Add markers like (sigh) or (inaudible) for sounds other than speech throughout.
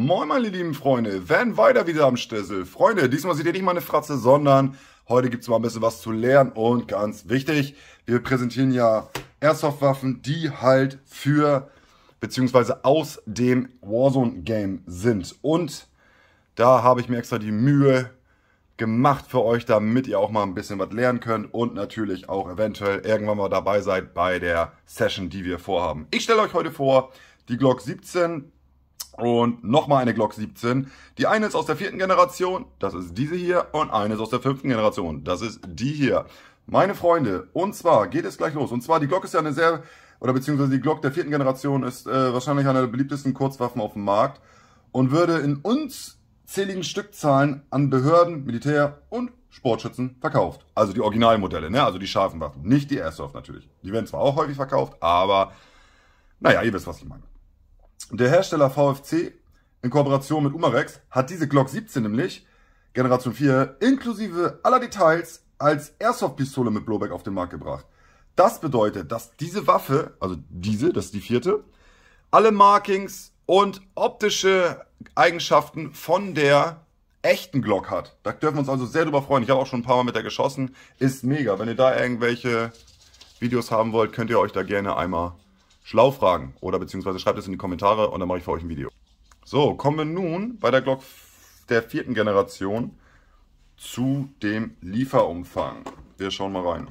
Moin meine lieben Freunde, Van weiter wieder am Stessel. Freunde, diesmal seht ihr nicht meine Fratze, sondern heute gibt es mal ein bisschen was zu lernen und ganz wichtig, wir präsentieren ja Airsoft-Waffen, die halt für beziehungsweise aus dem Warzone-Game sind. Und da habe ich mir extra die Mühe gemacht für euch, damit ihr auch mal ein bisschen was lernen könnt und natürlich auch eventuell irgendwann mal dabei seid bei der Session, die wir vorhaben. Ich stelle euch heute vor die Glock 17 und nochmal eine Glock 17. Die eine ist aus der vierten Generation, das ist diese hier. Und eine ist aus der fünften Generation, das ist die hier. Meine Freunde, und zwar geht es gleich los. Und zwar, die Glock ist ja eine sehr, oder beziehungsweise die Glock der vierten Generation ist äh, wahrscheinlich eine der beliebtesten Kurzwaffen auf dem Markt und würde in unzähligen Stückzahlen an Behörden, Militär und Sportschützen verkauft. Also die Originalmodelle, ne? also die scharfen Waffen, nicht die Airsoft natürlich. Die werden zwar auch häufig verkauft, aber naja, ihr wisst, was ich meine. Der Hersteller VFC in Kooperation mit Umarex hat diese Glock 17 nämlich, Generation 4, inklusive aller Details als Airsoft-Pistole mit Blowback auf den Markt gebracht. Das bedeutet, dass diese Waffe, also diese, das ist die vierte, alle Markings und optische Eigenschaften von der echten Glock hat. Da dürfen wir uns also sehr drüber freuen. Ich habe auch schon ein paar Mal mit der geschossen. Ist mega. Wenn ihr da irgendwelche Videos haben wollt, könnt ihr euch da gerne einmal schlau fragen oder beziehungsweise schreibt es in die Kommentare und dann mache ich für euch ein Video. So, kommen wir nun bei der Glock der vierten Generation zu dem Lieferumfang. Wir schauen mal rein.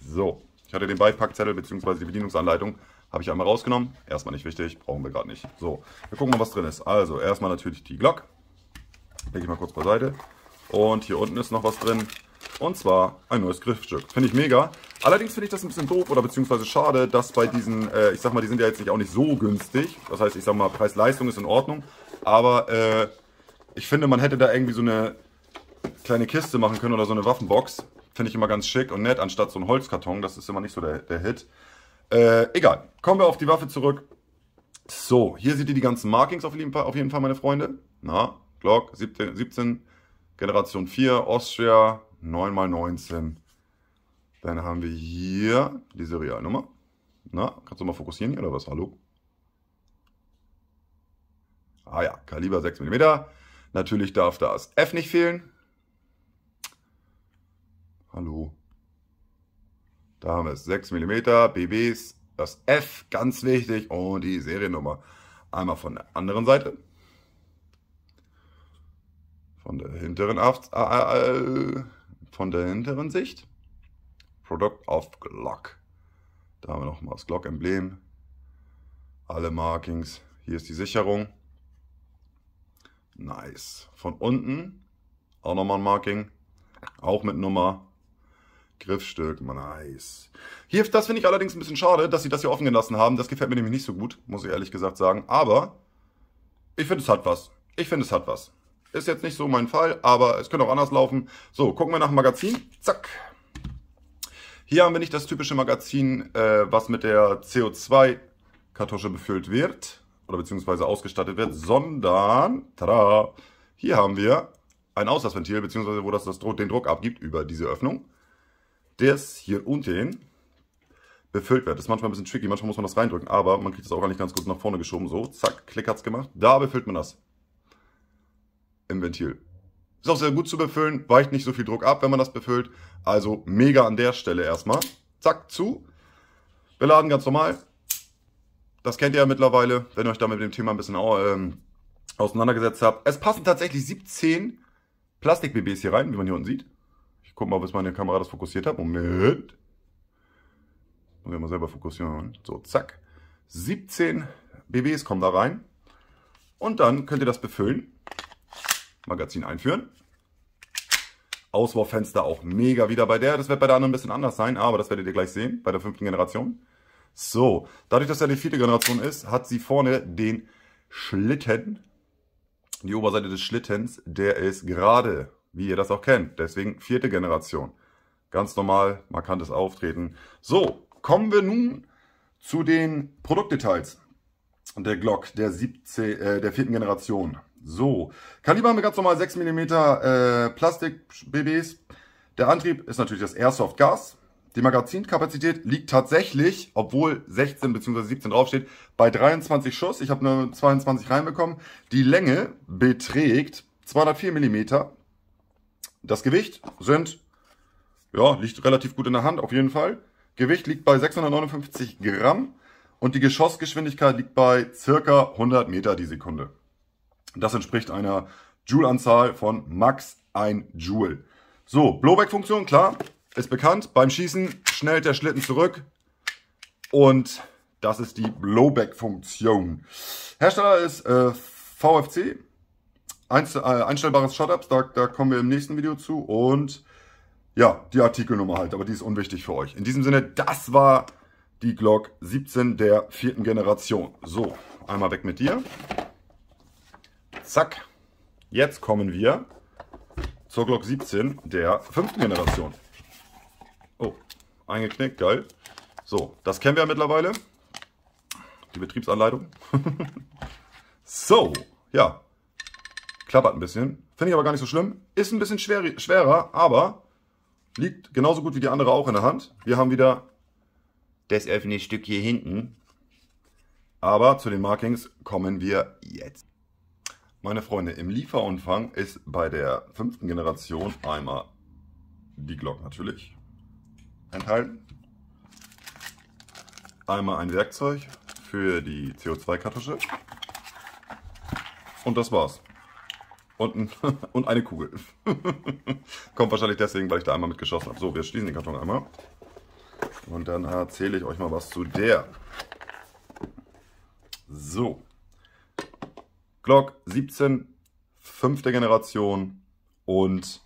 So, ich hatte den Beipackzettel bzw. die Bedienungsanleitung habe ich einmal rausgenommen. Erstmal nicht wichtig, brauchen wir gerade nicht. So, wir gucken mal, was drin ist. Also, erstmal natürlich die Glock. Lege ich mal kurz beiseite. Und hier unten ist noch was drin. Und zwar ein neues Griffstück. Finde ich mega. Allerdings finde ich das ein bisschen doof oder beziehungsweise schade, dass bei diesen, äh, ich sag mal, die sind ja jetzt nicht auch nicht so günstig. Das heißt, ich sag mal, Preis-Leistung ist in Ordnung. Aber äh, ich finde, man hätte da irgendwie so eine kleine Kiste machen können oder so eine Waffenbox. Finde ich immer ganz schick und nett, anstatt so ein Holzkarton. Das ist immer nicht so der, der Hit. Äh, egal. Kommen wir auf die Waffe zurück. So, hier seht ihr die ganzen Markings auf jeden Fall, auf jeden Fall meine Freunde. Na, Glock 17, 17 Generation 4, Austria, 9 x 19. Dann haben wir hier die Realnummer. Na, kannst du mal fokussieren hier oder was? Hallo? Ah ja, Kaliber 6 mm. Natürlich darf das F nicht fehlen. Hallo. Da haben wir es. 6 mm, BBs, das F, ganz wichtig. Und die Seriennummer. Einmal von der anderen Seite. Von der hinteren Aft von der hinteren Sicht. Product of Glock. Da haben wir nochmal das Glock-Emblem. Alle Markings. Hier ist die Sicherung. Nice. Von unten auch nochmal ein Marking. Auch mit Nummer. Griffstück, nice. Hier, das finde ich allerdings ein bisschen schade, dass sie das hier offen gelassen haben. Das gefällt mir nämlich nicht so gut, muss ich ehrlich gesagt sagen. Aber ich finde, es hat was. Ich finde, es hat was. Ist jetzt nicht so mein Fall, aber es könnte auch anders laufen. So, gucken wir nach dem Magazin. Zack. Hier haben wir nicht das typische Magazin, äh, was mit der CO2-Kartusche befüllt wird oder beziehungsweise ausgestattet wird, sondern, tada, hier haben wir ein Auslassventil, beziehungsweise wo das, das den Druck abgibt über diese Öffnung, das hier unten befüllt wird. Das ist manchmal ein bisschen tricky, manchmal muss man das reindrücken, aber man kriegt das auch gar nicht ganz gut nach vorne geschoben. So, zack, Klick hat es gemacht. Da befüllt man das im Ventil. Ist auch sehr gut zu befüllen, weicht nicht so viel Druck ab, wenn man das befüllt. Also mega an der Stelle erstmal. Zack, zu. Beladen ganz normal. Das kennt ihr ja mittlerweile, wenn ihr euch da mit dem Thema ein bisschen ähm, auseinandergesetzt habt. Es passen tatsächlich 17 Plastik-BBs hier rein, wie man hier unten sieht. Ich gucke mal, bis meine Kamera das fokussiert hat. Moment. Muss ich mal selber fokussieren. So, zack. 17 BBs kommen da rein. Und dann könnt ihr das befüllen. Magazin einführen. Auswurffenster auch mega wieder bei der. Das wird bei der anderen ein bisschen anders sein, aber das werdet ihr gleich sehen, bei der fünften Generation. So, dadurch, dass er die vierte Generation ist, hat sie vorne den Schlitten. Die Oberseite des Schlittens, der ist gerade, wie ihr das auch kennt. Deswegen vierte Generation. Ganz normal, markantes Auftreten. So, kommen wir nun zu den Produktdetails der Glock der, 17, äh, der vierten Generation. So, Kaliber haben wir ganz normal 6 mm äh, Plastik-BBs. Der Antrieb ist natürlich das Airsoft-Gas. Die Magazinkapazität liegt tatsächlich, obwohl 16 bzw. 17 draufsteht, bei 23 Schuss. Ich habe nur 22 reinbekommen. Die Länge beträgt 204 mm. Das Gewicht sind, ja, liegt relativ gut in der Hand auf jeden Fall. Gewicht liegt bei 659 Gramm und die Geschossgeschwindigkeit liegt bei circa 100 Meter die Sekunde. Das entspricht einer Joule-Anzahl von max 1 Joule. So, Blowback-Funktion, klar, ist bekannt. Beim Schießen schnellt der Schlitten zurück und das ist die Blowback-Funktion. Hersteller ist äh, VFC, Einst äh, einstellbares Shutups, da, da kommen wir im nächsten Video zu und ja, die Artikelnummer halt, aber die ist unwichtig für euch. In diesem Sinne, das war die Glock 17 der vierten Generation. So, einmal weg mit dir. Zack. Jetzt kommen wir zur Glock 17 der fünften Generation. Oh, eingeknickt, geil. So, das kennen wir ja mittlerweile. Die Betriebsanleitung. (laughs) so, ja. Klappert ein bisschen. Finde ich aber gar nicht so schlimm. Ist ein bisschen schwer, schwerer, aber liegt genauso gut wie die andere auch in der Hand. Wir haben wieder das öffentliche Stück hier hinten. Aber zu den Markings kommen wir jetzt. Meine Freunde, im Lieferumfang ist bei der fünften Generation einmal die Glock natürlich enthalten, einmal ein Werkzeug für die CO2-Kartusche und das war's. Und, ein, (laughs) und eine Kugel. (laughs) Kommt wahrscheinlich deswegen, weil ich da einmal mitgeschossen habe. So, wir schließen den Karton einmal. Und dann erzähle ich euch mal was zu der. So. Glock 17, fünfte Generation und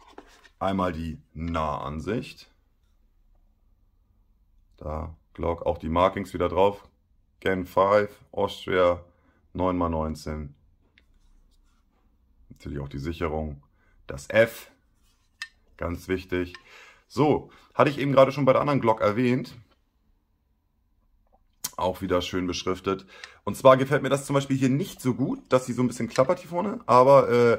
einmal die Nahansicht. Da Glock, auch die Markings wieder drauf. Gen 5, Austria 9x19. Natürlich auch die Sicherung. Das F, ganz wichtig. So, hatte ich eben gerade schon bei der anderen Glock erwähnt. Auch wieder schön beschriftet. Und zwar gefällt mir das zum Beispiel hier nicht so gut, dass sie so ein bisschen klappert hier vorne, aber äh,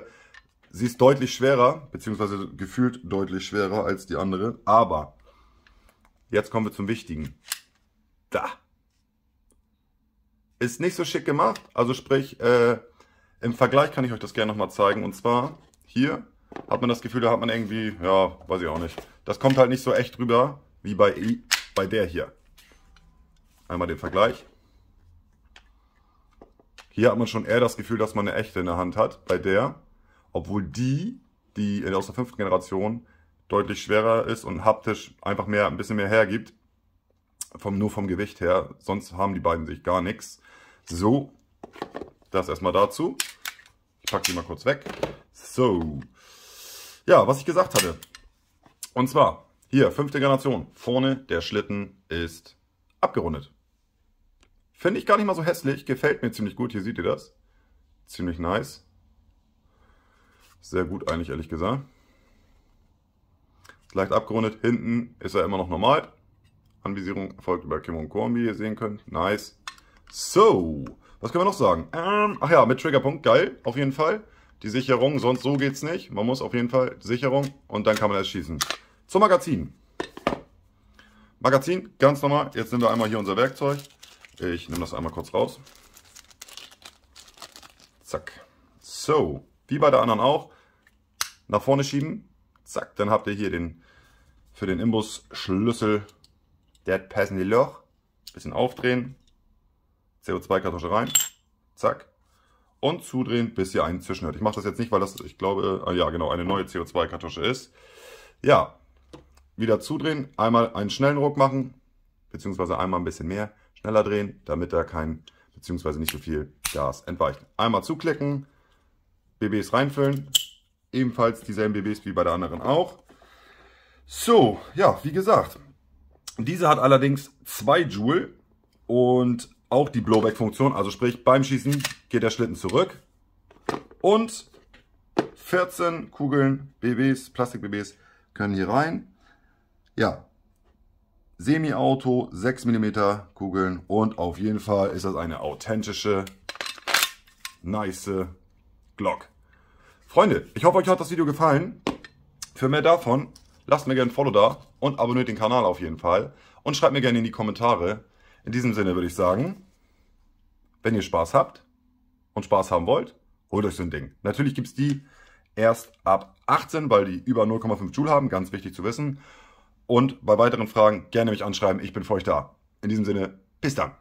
sie ist deutlich schwerer, beziehungsweise gefühlt deutlich schwerer als die andere. Aber jetzt kommen wir zum Wichtigen. Da. Ist nicht so schick gemacht, also sprich, äh, im Vergleich kann ich euch das gerne nochmal zeigen. Und zwar hier hat man das Gefühl, da hat man irgendwie, ja, weiß ich auch nicht. Das kommt halt nicht so echt rüber wie bei, bei der hier. Einmal den Vergleich. Hier hat man schon eher das Gefühl, dass man eine echte in der Hand hat, bei der, obwohl die, die aus der fünften Generation deutlich schwerer ist und haptisch einfach mehr, ein bisschen mehr hergibt, vom, nur vom Gewicht her, sonst haben die beiden sich gar nichts. So, das erstmal dazu. Ich packe die mal kurz weg. So, ja, was ich gesagt hatte. Und zwar, hier, fünfte Generation, vorne der Schlitten ist abgerundet. Finde ich gar nicht mal so hässlich. Gefällt mir ziemlich gut. Hier seht ihr das. Ziemlich nice. Sehr gut eigentlich, ehrlich gesagt. Leicht abgerundet. Hinten ist er immer noch normal. Anvisierung erfolgt über Kim und Korn, wie ihr sehen könnt. Nice. So, was können wir noch sagen? Ähm, ach ja, mit Triggerpunkt, geil, auf jeden Fall. Die Sicherung, sonst so geht's nicht. Man muss auf jeden Fall Sicherung und dann kann man es schießen. Zum Magazin. Magazin, ganz normal. Jetzt nehmen wir einmal hier unser Werkzeug. Ich nehme das einmal kurz raus. Zack. So, wie bei der anderen auch, nach vorne schieben. Zack, dann habt ihr hier den für den Imbusschlüssel der passende Loch. Bisschen aufdrehen, CO2-Kartusche rein, zack. Und zudrehen, bis ihr einen Zwischenhört. Ich mache das jetzt nicht, weil das, ich glaube, ah ja genau, eine neue CO2-Kartusche ist. Ja, wieder zudrehen, einmal einen schnellen Ruck machen, beziehungsweise einmal ein bisschen mehr schneller drehen, damit er kein, beziehungsweise nicht so viel Gas entweicht. Einmal zuklicken, BBs reinfüllen, ebenfalls dieselben BBs wie bei der anderen auch. So, ja, wie gesagt, diese hat allerdings 2 Joule und auch die Blowback-Funktion, also sprich beim Schießen geht der Schlitten zurück und 14 Kugeln BBs, Plastik-BBs können hier rein. Ja, Semi-Auto, 6 mm Kugeln und auf jeden Fall ist das eine authentische, nice Glock. Freunde, ich hoffe, euch hat das Video gefallen. Für mehr davon, lasst mir gerne ein Follow da und abonniert den Kanal auf jeden Fall. Und schreibt mir gerne in die Kommentare. In diesem Sinne würde ich sagen, wenn ihr Spaß habt und Spaß haben wollt, holt euch so ein Ding. Natürlich gibt es die erst ab 18, weil die über 0,5 Joule haben, ganz wichtig zu wissen. Und bei weiteren Fragen gerne mich anschreiben. Ich bin für euch da. In diesem Sinne, bis dann.